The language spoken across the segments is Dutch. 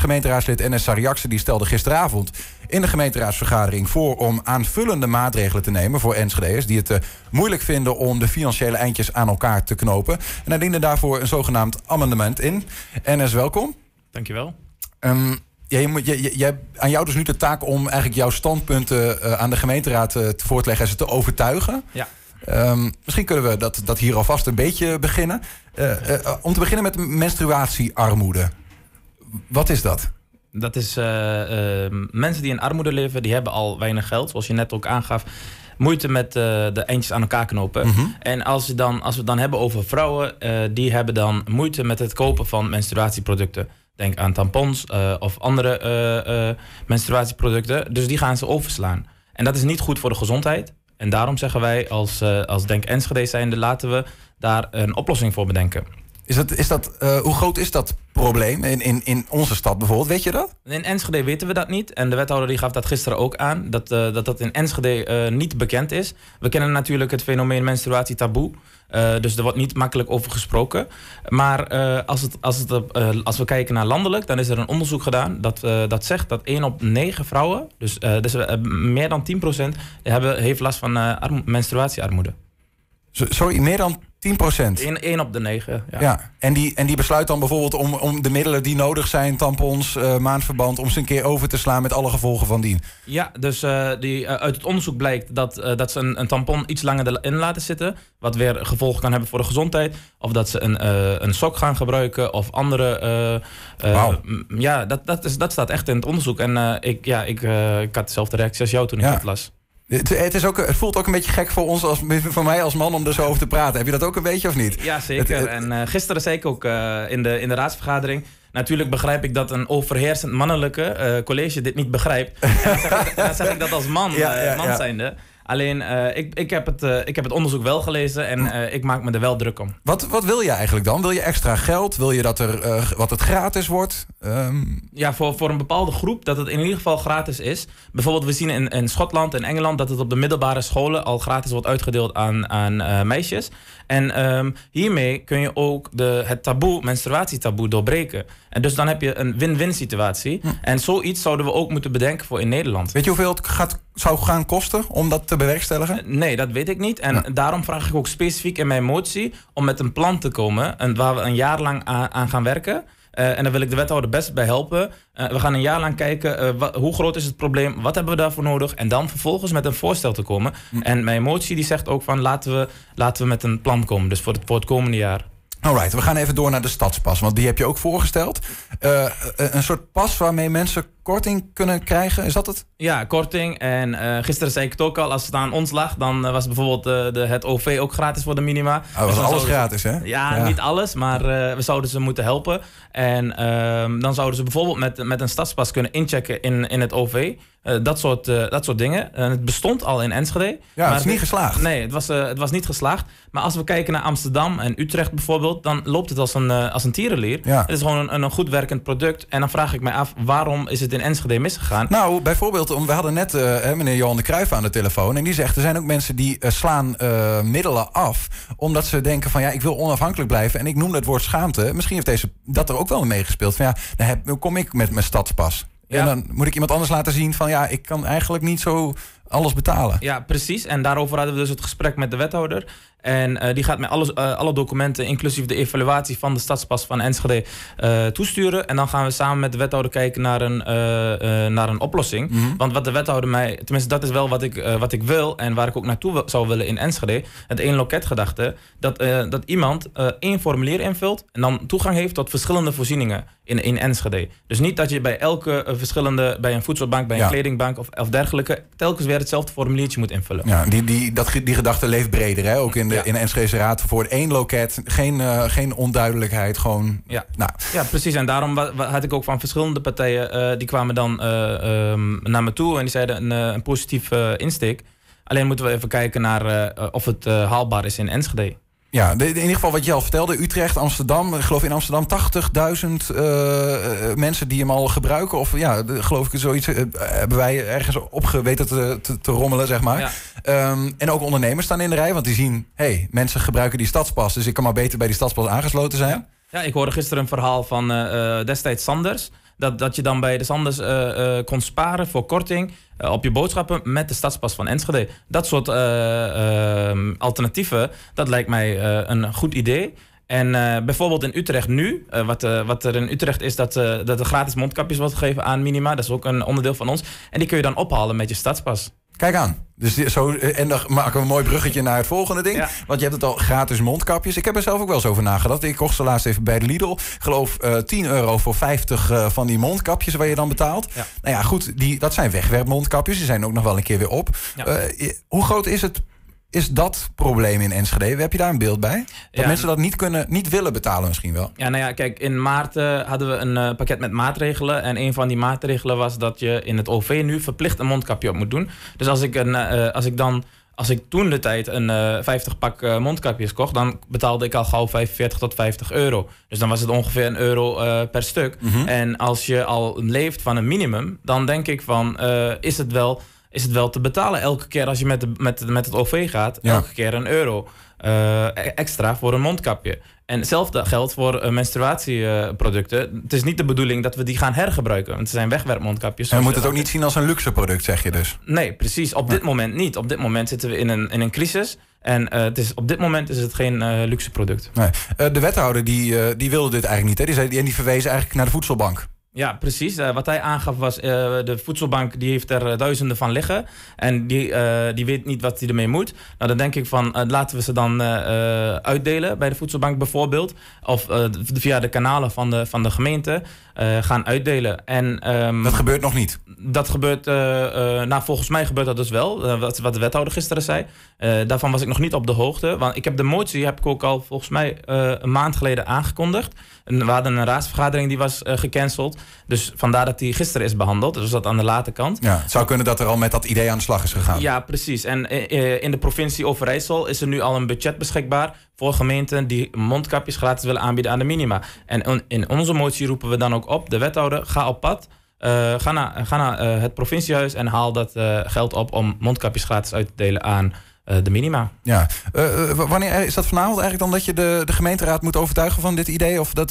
Gemeenteraadslid NS Sariakse die stelde gisteravond in de gemeenteraadsvergadering voor om aanvullende maatregelen te nemen voor Enschede's die het eh, moeilijk vinden om de financiële eindjes aan elkaar te knopen. En hij diende daarvoor een zogenaamd amendement in. NS, welkom. Dankjewel. Um, jij moet, jij, jij, aan jou dus nu de taak om eigenlijk jouw standpunten eh, aan de gemeenteraad eh, te voor te leggen en ze te overtuigen. Ja. Ehm, misschien kunnen we dat, dat hier alvast een beetje beginnen. om te beginnen met menstruatiearmoede. Wat is dat? Dat is eh, ehm, mensen die in armoede leven, die hebben al weinig geld, zoals je net ook aangaf. Moeite met eh, de eindjes aan elkaar knopen. Mhm. En als, je dan, als we het dan hebben over vrouwen, eh, die hebben dan moeite met het kopen van menstruatieproducten. Denk aan tampons of andere menstruatieproducten. Dus die gaan ze overslaan. En dat is niet goed voor de gezondheid. En daarom zeggen wij als, als Denk Enschede zijnde, laten we daar een oplossing voor bedenken. Is dat, is dat, eh, hoe groot is dat probleem in, in, in onze stad bijvoorbeeld? Weet je dat? In Enschede weten we dat niet. En de wethouder die gaf dat gisteren ook aan, dat eh, dat, dat in Enschede eh, niet bekend is. We kennen natuurlijk het fenomeen menstruatie taboe. dus er wordt niet makkelijk over gesproken. Maar als, het, als, het, als we kijken naar landelijk, dan is er een onderzoek gedaan dat, dat zegt dat 1 op 9 vrouwen, dus, dus meer dan 10%, hebben, heeft last van menstruatiearmoede. Sorry, meer dan 10 procent? In 1 op de 9, ja. ja. En, die, en die besluit dan bijvoorbeeld om, om de middelen die nodig zijn... tampons, eh, maandverband, om ze een keer over te slaan... met alle gevolgen van dien. Ja, dus eh, die, eh, uit het onderzoek blijkt dat, dat ze een, een tampon iets langer in laten zitten... wat weer gevolgen kan hebben voor de gezondheid. Of dat ze een, een sok gaan gebruiken of andere... Wow. Ja, dat, dat, is, dat staat echt in het onderzoek. En ik, ja, ik, ik had dezelfde reactie als jou toen ik ja. dat las. Het, is ook, het voelt ook een beetje gek voor ons, als, voor mij als man, om er zo over te praten. Heb je dat ook een beetje of niet? Ja, zeker. en eh, gisteren zei ik ook eh, in, de, in de raadsvergadering. Natuurlijk begrijp ik dat een overheersend mannelijke eh, college dit niet begrijpt. dan, zeg ik, dat als man, ja, ja, man zijnde. Alleen, eh, ik, ik, heb het, eh, ik heb het onderzoek wel gelezen en eh, ik maak me er wel druk om. Wat, wat wil je eigenlijk dan? Wil je extra geld? Wil je dat, er, wat het gratis wordt? Ehm, ja, voor, voor een bepaalde groep dat het in ieder geval gratis is. Bijvoorbeeld, we zien in, in Schotland en Engeland dat het op de middelbare scholen al gratis wordt uitgedeeld aan, aan meisjes. En ehm, hiermee kun je ook de, het taboe, menstruatietaboe, doorbreken. En dus dan heb je een win-win situatie. Hm. En zoiets zouden we ook moeten bedenken voor in Nederland. Weet je hoeveel het gaat zou gaan kosten om dat te bewerkstelligen? Eh, nee, dat weet ik niet. En daarom vraag ik ook specifiek in mijn motie om met een plan te komen en waar we een jaar lang aan gaan werken. Eh, en daar wil ik de wethouder best bij helpen. Eh, we gaan een jaar lang kijken uh, hoe groot is het probleem, wat hebben we daarvoor nodig. En dan vervolgens met een voorstel te komen. Hm. En mijn motie die zegt ook van laten we, laten we met een plan komen. Dus voor het, voor het komende jaar. Alright, we gaan even door naar de stadspas. Want die heb je ook voorgesteld. een soort pas waarmee mensen korting kunnen krijgen. Is dat het? Ja, korting. En eh, gisteren zei ik het ook al, als het aan ons lag, dan eh, was bijvoorbeeld eh, de, het OV ook gratis voor de minima. Ah, was dus alles gratis, hè? Ja, niet alles, maar we zouden ze moeten helpen. En ehm, dan zouden ze bijvoorbeeld met, met een stadspas kunnen inchecken in, in het OV. dat, soort, dat soort dingen. het bestond al in Enschede. Ja, maar het is niet geslaagd. Nee, het was, het was niet geslaagd. Maar als we kijken naar Amsterdam en Utrecht bijvoorbeeld, dan loopt het als een, als een tierenleer. Ja. Het is gewoon een, een goed werkend product. En dan vraag ik mij af, waarom is het in in Enschede misgegaan? Nou, bijvoorbeeld, om, we hadden net uh, meneer Johan de Kruijf aan de telefoon. En die zegt, er zijn ook mensen die eh, slaan eh, middelen af. Omdat ze denken van, ja, ik wil onafhankelijk blijven. En ik noemde het woord schaamte. Misschien heeft deze, dat er ook wel gespeeld Van ja, dan heb, kom ik met mijn stadspas. En dan moet ik iemand anders laten zien van, ja, ik kan eigenlijk niet zo alles betalen. Ja, precies. En daarover hadden we dus het gesprek met de wethouder. En eh, die gaat mij alles, eh, alle documenten, inclusief de evaluatie van de stadspas van Enschede, eh, toesturen. En dan gaan we samen met de wethouder kijken naar een, naar een oplossing. Mhm. Want wat de wethouder mij, tenminste, dat is wel wat ik, wat ik wil en waar ik ook naartoe zou willen in Enschede. Het één loket gedachte. Dat, dat iemand één formulier invult en dan toegang heeft tot verschillende voorzieningen in, in Enschede. Dus niet dat je bij elke verschillende, bij een voedselbank, bij een kledingbank of, of dergelijke, telkens weer hetzelfde formuliertje moet invullen. Ja, die, die, dat, die gedachte leeft breder, hè? ook in de, ja. in de Raad. Voor één loket, geen, eh, geen onduidelijkheid, gewoon... Ja. Nou. ja, precies. En daarom had ik ook van verschillende partijen... Eh, die kwamen dan eh, ehm, naar me toe en die zeiden een, een positieve insteek. Alleen moeten we even kijken naar of het haalbaar is in Enschede. Ja, in ieder geval wat je al vertelde, Utrecht, Amsterdam, ik geloof in Amsterdam 80.000 eh, eh, mensen die hem al gebruiken. Of ja, geloof ik zoiets eh, hebben wij ergens op geweten te, te, rommelen, zeg maar. Ehm, en ook ondernemers staan in de rij, want die zien, hey, mensen gebruiken die stadspas, dus ik kan maar beter bij die stadspas aangesloten zijn. Ja, ik hoorde gisteren een verhaal van destijds Sanders dat, dat je dan bij de Sanders eh, eh, kon sparen voor korting eh, op je boodschappen met de stadspas van Enschede. Dat soort alternatieven, dat lijkt mij een goed idee. En bijvoorbeeld in Utrecht nu, wat, wat er in Utrecht is, dat, dat er gratis mondkapjes wordt gegeven aan minima. Dat is ook een onderdeel van ons. En die kun je dan ophalen met je stadspas. Kijk aan. Dus zo, eh, en dan maken we een mooi bruggetje naar het volgende ding. Want je hebt het al gratis mondkapjes. Ik heb er zelf ook wel eens over nagedacht. Ik kocht ze laatst even bij de Lidl. Geloof uh, eh, 10 euro voor 50 eh, van die mondkapjes waar je dan betaalt. Nou ja, goed, die, dat zijn wegwerpmondkapjes. Die zijn ook nog wel een keer weer op. hoe groot is het is dat probleem in Enschede? Heb je daar een beeld bij? Dat mensen dat niet, kunnen, niet willen betalen misschien wel. Ja, nou ja, kijk, in maart eh, hadden we een eh, pakket met maatregelen. En een van die maatregelen was dat je in het OV nu verplicht een mondkapje op moet doen. Dus als ik, een, eh, als ik dan... Als ik toen de tijd een 50 pak mondkapjes kocht, dan betaalde ik al gauw 45 tot 50 euro. Dus dan was het ongeveer een euro per stuk. Mhm. En als je al leeft van een minimum, dan denk ik van is het wel is het wel te betalen elke keer als je met, de, met, met het OV gaat. Elke keer een euro eh, e-, extra voor een mondkapje. En hetzelfde geldt voor eh, menstruatieproducten. het is niet de bedoeling dat we die gaan hergebruiken. Want het zijn wegwerpmondkapjes. En je moet dus, het ook eh, niet zien als een luxe product, zeg je dus? Nee, precies. Op dit moment niet. Op dit moment zitten we in een, in een crisis. En het is, op dit moment is het geen luxe product. Nee. de wethouder die, die wilde dit eigenlijk niet. Hè? Die, zei, en die verwees eigenlijk naar de voedselbank. Ja, precies. Eh, wat hij aangaf was, eh, de voedselbank die heeft er eh, duizenden van liggen. En die, die weet niet wat hij ermee moet. Nou, dan denk ik van, laten we ze dan uitdelen bij de voedselbank bijvoorbeeld. Of via de kanalen van de, van de gemeente gaan uitdelen. En, ehm, dat gebeurt nog niet? Dat gebeurt, nou volgens mij gebeurt dat dus wel. wat, wat de wethouder gisteren zei. daarvan was ik nog niet op de hoogte. Want ik heb de motie heb ik ook al volgens mij een maand geleden aangekondigd. En we hadden een raadsvergadering die was gecanceld. Dus vandaar dat hij gisteren is behandeld. Dus dat aan de late kant. Ja, het zou kunnen dat er al met dat idee aan de slag is gegaan. Ja, precies. En eh, eh, in de provincie Overijssel is er nu al een budget beschikbaar voor gemeenten die mondkapjes gratis willen aanbieden aan de minima. En in onze motie roepen we dan ook op, de wethouder, ga op pad. Eh, ga naar, ga naar het provinciehuis en haal dat geld op om mondkapjes gratis uit te delen aan de minima. Ja. wanneer is dat vanavond eigenlijk dan dat je de, de gemeenteraad moet overtuigen van dit idee? Of dat,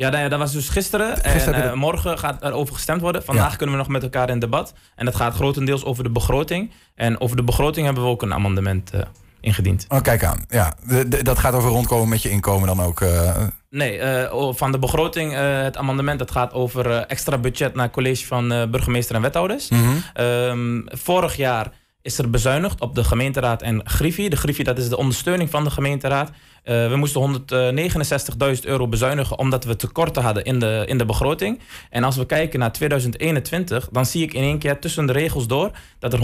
ja, nee, dat was dus gisteren. en eh, morgen gaat erover gestemd worden. Vandaag kunnen we nog met elkaar in debat. En dat gaat grotendeels over de begroting. En over de begroting hebben we ook een amendement eh, ingediend. Oh, kijk aan. Ja, dat gaat over rondkomen met je inkomen dan ook. Eh. Nee, oh, van de begroting, het amendement, dat gaat over extra budget naar college van burgemeester en wethouders. Mhm. Ehm, vorig jaar is er bezuinigd op de gemeenteraad en Griffie. De Griffie, dat is de ondersteuning van de gemeenteraad. Eh, we moesten 169.000 euro bezuinigen omdat we tekorten hadden in de, in de begroting. En als we kijken naar 2021, dan zie ik in één keer tussen de regels door dat er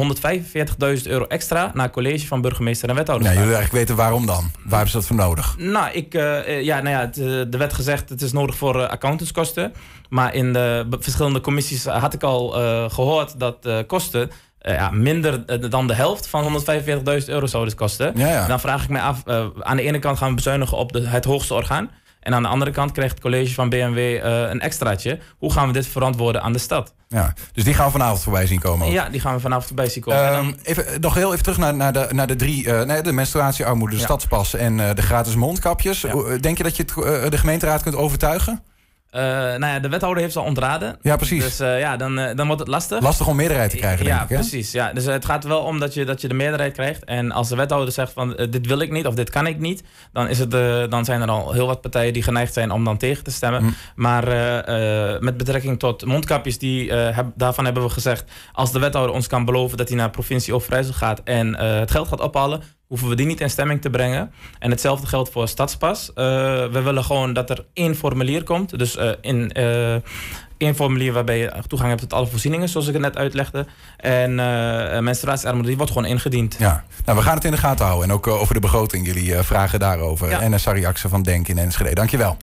145.000 euro extra naar het college van burgemeester en wethouders. Nee, jullie eigenlijk weten waarom dan? Waar is dat voor nodig? Nou, ik, uh, ja, nou ja, de, de gezegd, het is nodig voor accountantskosten. Maar in de verschillende commissies had ik al gehoord dat kosten eh, minder eh, dan de helft van 145.000 euro zou dit kosten. Dan vraag ik mij af, eh, aan de ene kant gaan we bezuinigen op de, het hoogste orgaan. En aan de andere kant krijgt het college van BMW een extraatje. Hoe gaan we dit verantwoorden aan de stad? Ja, dus die gaan we vanavond voorbij zien komen. Ja, die gaan we vanavond voorbij zien komen. Ehm, even, nog heel even terug naar, naar, de, naar de drie: uh, nee, de menstruatiearmoede, de stadspas en de gratis mondkapjes. Denk je dat je de gemeenteraad kunt overtuigen? Eh, nou ja, de wethouder heeft al ontraden. Ja, precies. Dus eh, ja, dan, eh, dan wordt het lastig. Lastig om meerderheid te krijgen, denk ja, precies. Ja, dus het gaat wel om dat je, dat je de meerderheid krijgt. En als de wethouder zegt van dit wil ik niet of dit kan ik niet... dan, is het, dan zijn er al heel wat partijen die geneigd zijn om dan tegen te stemmen. Hm. Maar met betrekking tot mondkapjes, die, daarvan hebben we gezegd... als de wethouder ons kan beloven dat hij naar provincie of Overijssel gaat... en het geld gaat ophalen hoeven we die niet in stemming te brengen. En hetzelfde geldt voor Stadspas. Eh, we willen gewoon dat er één formulier komt. Dus eh, in, eh, één formulier waarbij je toegang hebt tot alle voorzieningen, zoals ik het net uitlegde. En menstruatiearmoede, die wordt gewoon ingediend. Ja, nou, we gaan het in de gaten houden. En ook over de begroting, jullie vragen daarover. Ja. En Sari Aksen van Denk in Enschede. Dankjewel.